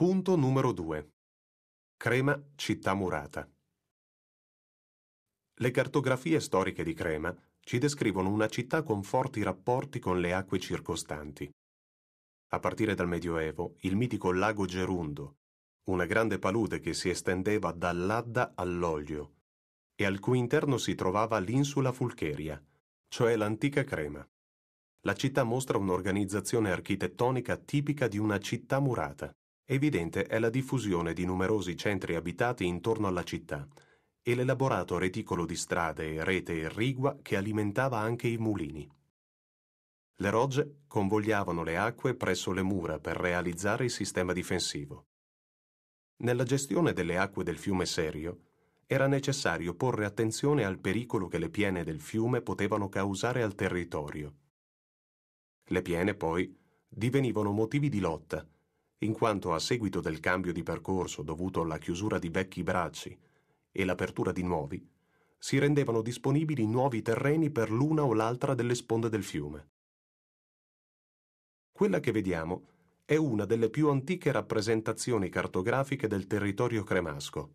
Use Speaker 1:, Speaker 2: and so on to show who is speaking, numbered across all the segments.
Speaker 1: Punto numero 2. Crema città murata. Le cartografie storiche di Crema ci descrivono una città con forti rapporti con le acque circostanti. A partire dal Medioevo, il mitico lago Gerundo, una grande palude che si estendeva dall'Adda all'Olio, e al cui interno si trovava l'insula Fulcheria, cioè l'antica Crema. La città mostra un'organizzazione architettonica tipica di una città murata. Evidente è la diffusione di numerosi centri abitati intorno alla città e l'elaborato reticolo di strade, rete e rigua che alimentava anche i mulini. Le rogge convogliavano le acque presso le mura per realizzare il sistema difensivo. Nella gestione delle acque del fiume Serio era necessario porre attenzione al pericolo che le piene del fiume potevano causare al territorio. Le piene poi divenivano motivi di lotta in quanto a seguito del cambio di percorso dovuto alla chiusura di vecchi bracci e l'apertura di nuovi, si rendevano disponibili nuovi terreni per l'una o l'altra delle sponde del fiume. Quella che vediamo è una delle più antiche rappresentazioni cartografiche del territorio cremasco.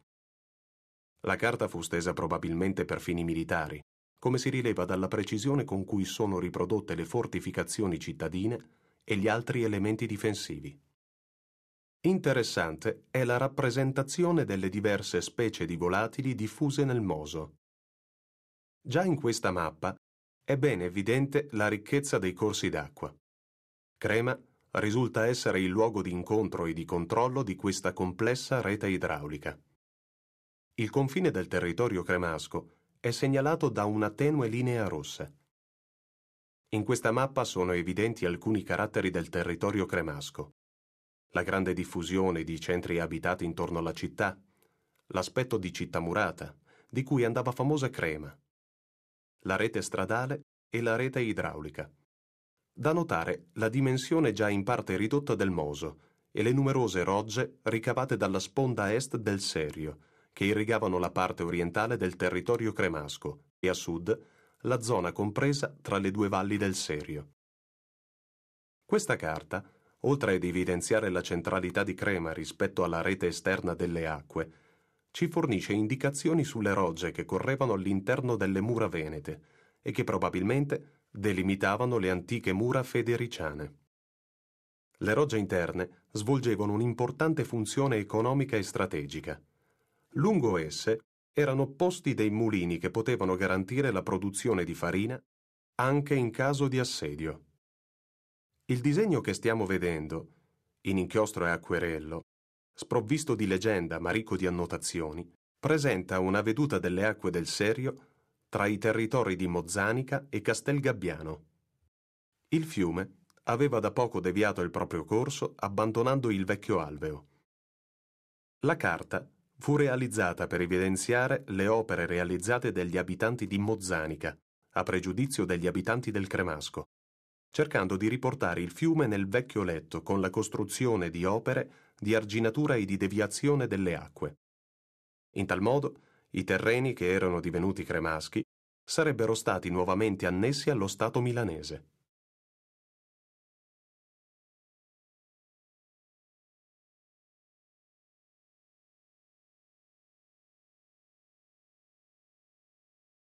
Speaker 1: La carta fu stesa probabilmente per fini militari, come si rileva dalla precisione con cui sono riprodotte le fortificazioni cittadine e gli altri elementi difensivi. Interessante è la rappresentazione delle diverse specie di volatili diffuse nel Moso. Già in questa mappa è ben evidente la ricchezza dei corsi d'acqua. Crema risulta essere il luogo di incontro e di controllo di questa complessa rete idraulica. Il confine del territorio cremasco è segnalato da una tenue linea rossa. In questa mappa sono evidenti alcuni caratteri del territorio cremasco la grande diffusione di centri abitati intorno alla città, l'aspetto di città murata, di cui andava famosa Crema, la rete stradale e la rete idraulica. Da notare la dimensione già in parte ridotta del Moso e le numerose rogge ricavate dalla sponda est del Serio, che irrigavano la parte orientale del territorio cremasco e a sud la zona compresa tra le due valli del Serio. Questa carta oltre ad evidenziare la centralità di Crema rispetto alla rete esterna delle acque, ci fornisce indicazioni sulle rogge che correvano all'interno delle mura venete e che probabilmente delimitavano le antiche mura federiciane. Le rogge interne svolgevano un'importante funzione economica e strategica. Lungo esse erano posti dei mulini che potevano garantire la produzione di farina anche in caso di assedio. Il disegno che stiamo vedendo, in inchiostro e acquerello, sprovvisto di leggenda ma ricco di annotazioni, presenta una veduta delle acque del Serio tra i territori di Mozzanica e Castel Gabbiano. Il fiume aveva da poco deviato il proprio corso abbandonando il vecchio alveo. La carta fu realizzata per evidenziare le opere realizzate dagli abitanti di Mozzanica, a pregiudizio degli abitanti del Cremasco, cercando di riportare il fiume nel vecchio letto con la costruzione di opere di arginatura e di deviazione delle acque. In tal modo, i terreni che erano divenuti cremaschi sarebbero stati nuovamente annessi allo Stato milanese.